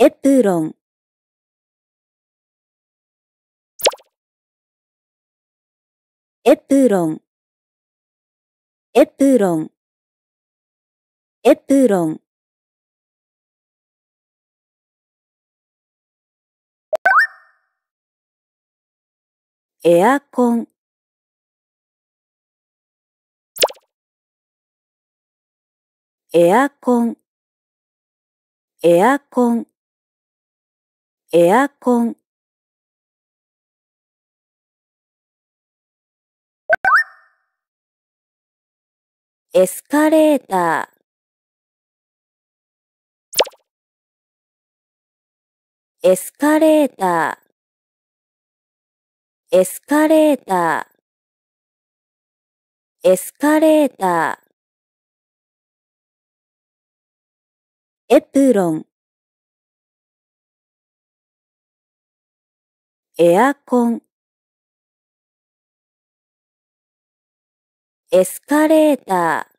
エプロンエプロンエプロンエプロンエアコンエアコンエアコンエアコンエスカレーターエスカレーターエスカレーターエスカレーターエプロンエアコンエスカレーター